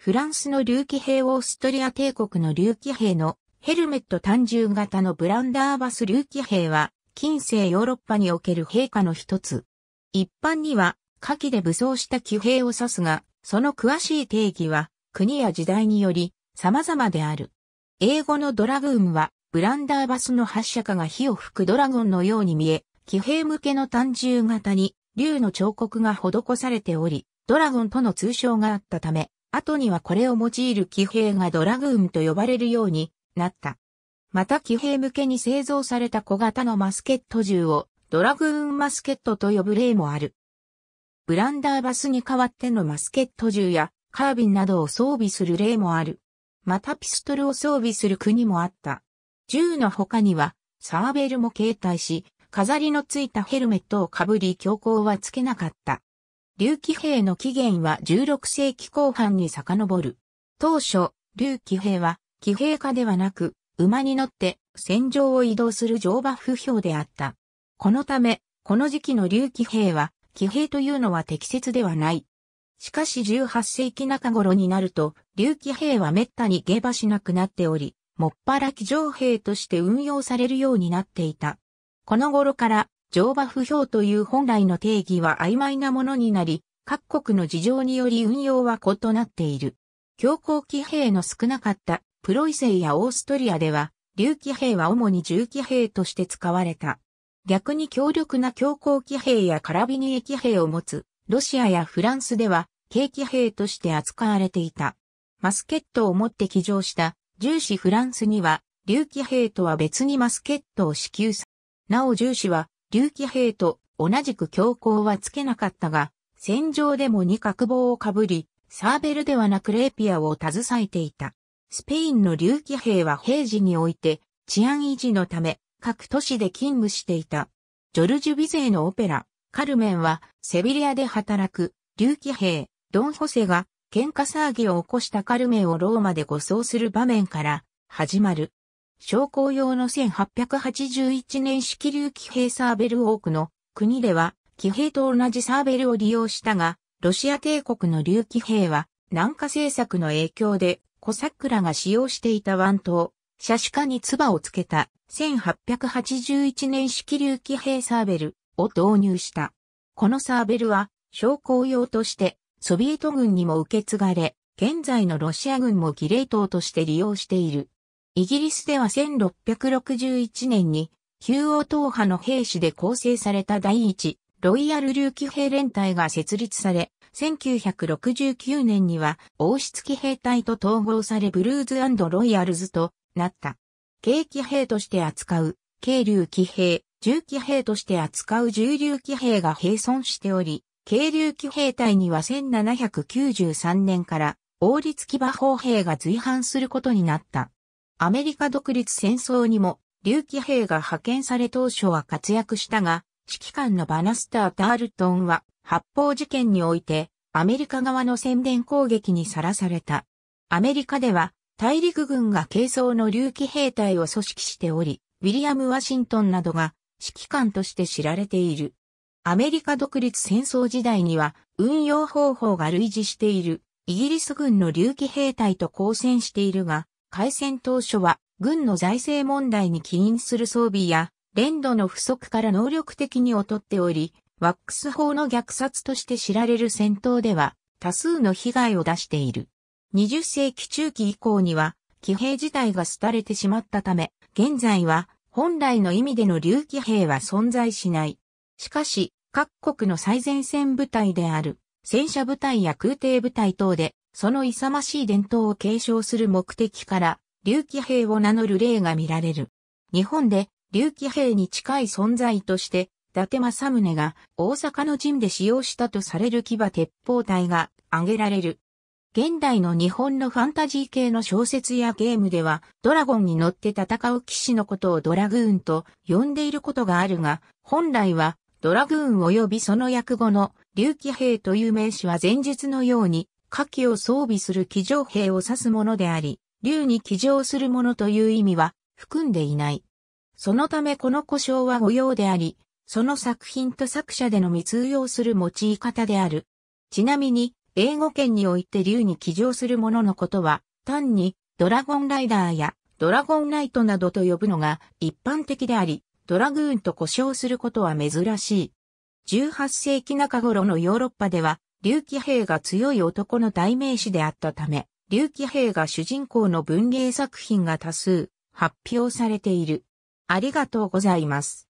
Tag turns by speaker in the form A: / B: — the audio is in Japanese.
A: フランスの竜騎兵オーストリア帝国の竜騎兵のヘルメット単重型のブランダーバス竜騎兵は近世ヨーロッパにおける陛下の一つ。一般には火器で武装した騎兵を指すが、その詳しい定義は国や時代により様々である。英語のドラグーンはブランダーバスの発射下が火を吹くドラゴンのように見え、騎兵向けの単重型に竜の彫刻が施されており、ドラゴンとの通称があったため、後にはこれを用いる騎兵がドラグーンと呼ばれるようになった。また騎兵向けに製造された小型のマスケット銃をドラグーンマスケットと呼ぶ例もある。ブランダーバスに代わってのマスケット銃やカービンなどを装備する例もある。またピストルを装備する国もあった。銃の他にはサーベルも携帯し、飾りのついたヘルメットをかぶり強行はつけなかった。竜起兵の起源は16世紀後半に遡る。当初、竜起兵は、騎兵家ではなく、馬に乗って戦場を移動する乗馬不評であった。このため、この時期の竜起兵は、騎兵というのは適切ではない。しかし18世紀中頃になると、竜起兵は滅多に下馬しなくなっており、もっぱら騎乗兵として運用されるようになっていた。この頃から乗馬不評という本来の定義は曖昧なものになり、各国の事情により運用は異なっている。強行騎兵の少なかったプロイセイやオーストリアでは、竜騎兵は主に銃騎兵として使われた。逆に強力な強行騎兵やカラビニエ騎兵を持つ、ロシアやフランスでは、軽騎兵として扱われていた。マスケットを持って騎乗した、重視フランスには、竜騎兵とは別にマスケットを支給さ。なお重視は、竜騎兵と同じく強行はつけなかったが、戦場でもに角棒をかぶり、サーベルではなくレーピアを携えていた。スペインの竜騎兵は平時において治安維持のため各都市で勤務していた。ジョルジュ・ビゼーのオペラ、カルメンはセビリアで働く竜騎兵、ドン・ホセが喧嘩騒ぎを起こしたカルメンをローマで護送する場面から始まる。商工用の1881年式流騎兵サーベル多くの国では騎兵と同じサーベルを利用したが、ロシア帝国の流騎兵は南下政策の影響でコサクが使用していた湾刀、シャシカに唾をつけた1881年式流騎兵サーベルを導入した。このサーベルは商工用としてソビエト軍にも受け継がれ、現在のロシア軍も儀礼刀として利用している。イギリスでは1661年に、旧王党派の兵士で構成された第一、ロイヤル竜騎兵連隊が設立され、1969年には王室騎兵隊と統合されブルーズロイヤルズとなった。軽騎兵として扱う、軽竜騎兵、重騎兵として扱う重竜騎兵が並存しており、軽竜騎兵隊には1793年から王立騎馬砲兵が随伴することになった。アメリカ独立戦争にも、竜騎兵が派遣され当初は活躍したが、指揮官のバナスター・タールトンは、発砲事件において、アメリカ側の宣伝攻撃にさらされた。アメリカでは、大陸軍が軽装の竜騎兵隊を組織しており、ウィリアム・ワシントンなどが指揮官として知られている。アメリカ独立戦争時代には運用方法が類似しているイギリス軍の竜騎兵隊と交戦しているが、開戦当初は、軍の財政問題に起因する装備や、連度の不足から能力的に劣っており、ワックス法の虐殺として知られる戦闘では、多数の被害を出している。20世紀中期以降には、騎兵自体が廃れてしまったため、現在は、本来の意味での竜騎兵は存在しない。しかし、各国の最前線部隊である、戦車部隊や空挺部隊等で、その勇ましい伝統を継承する目的から、竜騎兵を名乗る例が見られる。日本で竜騎兵に近い存在として、伊達政宗が大阪の陣で使用したとされる牙鉄砲隊が挙げられる。現代の日本のファンタジー系の小説やゲームでは、ドラゴンに乗って戦う騎士のことをドラグーンと呼んでいることがあるが、本来はドラグーン及びその訳語の竜騎兵という名詞は前述のように火器を装備する騎乗兵を指すものであり、竜に騎乗するものという意味は含んでいない。そのためこの故障は御用であり、その作品と作者でのみ通用する用い方である。ちなみに、英語圏において竜に騎乗するもののことは、単にドラゴンライダーやドラゴンライトなどと呼ぶのが一般的であり、ドラグーンと故障することは珍しい。18世紀中頃のヨーロッパでは、竜騎兵が強い男の代名詞であったため、竜騎兵が主人公の文芸作品が多数発表されている。ありがとうございます。